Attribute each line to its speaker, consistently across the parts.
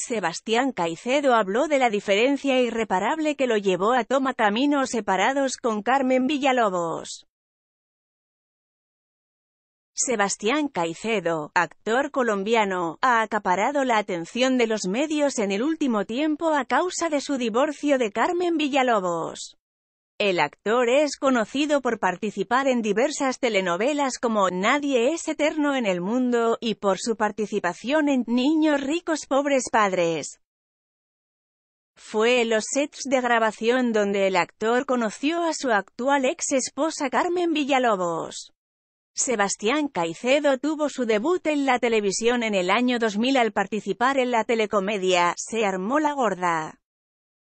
Speaker 1: Sebastián Caicedo habló de la diferencia irreparable que lo llevó a toma caminos separados con Carmen Villalobos. Sebastián Caicedo, actor colombiano, ha acaparado la atención de los medios en el último tiempo a causa de su divorcio de Carmen Villalobos. El actor es conocido por participar en diversas telenovelas como Nadie es eterno en el mundo, y por su participación en Niños ricos pobres padres. Fue en los sets de grabación donde el actor conoció a su actual ex esposa Carmen Villalobos. Sebastián Caicedo tuvo su debut en la televisión en el año 2000 al participar en la telecomedia Se armó la gorda.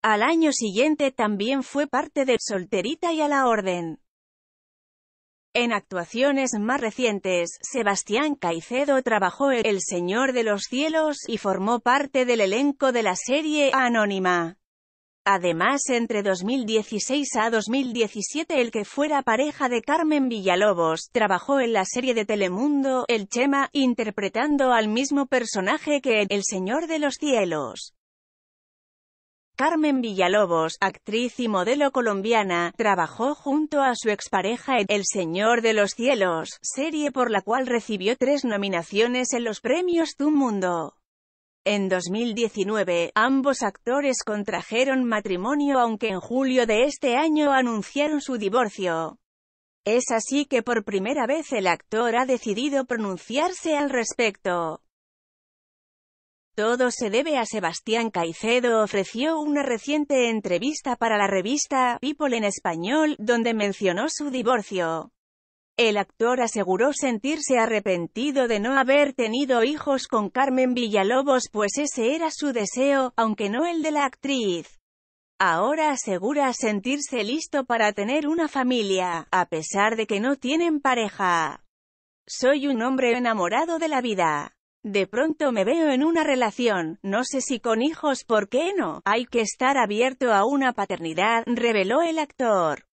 Speaker 1: Al año siguiente también fue parte de Solterita y a la Orden. En actuaciones más recientes, Sebastián Caicedo trabajó en El Señor de los Cielos y formó parte del elenco de la serie Anónima. Además, entre 2016 a 2017 el que fuera pareja de Carmen Villalobos, trabajó en la serie de Telemundo, El Chema, interpretando al mismo personaje que en El Señor de los Cielos. Carmen Villalobos, actriz y modelo colombiana, trabajó junto a su expareja en El Señor de los Cielos, serie por la cual recibió tres nominaciones en los premios Tu Mundo. En 2019, ambos actores contrajeron matrimonio aunque en julio de este año anunciaron su divorcio. Es así que por primera vez el actor ha decidido pronunciarse al respecto. Todo se debe a Sebastián Caicedo ofreció una reciente entrevista para la revista People en Español, donde mencionó su divorcio. El actor aseguró sentirse arrepentido de no haber tenido hijos con Carmen Villalobos pues ese era su deseo, aunque no el de la actriz. Ahora asegura sentirse listo para tener una familia, a pesar de que no tienen pareja. Soy un hombre enamorado de la vida. De pronto me veo en una relación, no sé si con hijos, ¿por qué no? Hay que estar abierto a una paternidad, reveló el actor.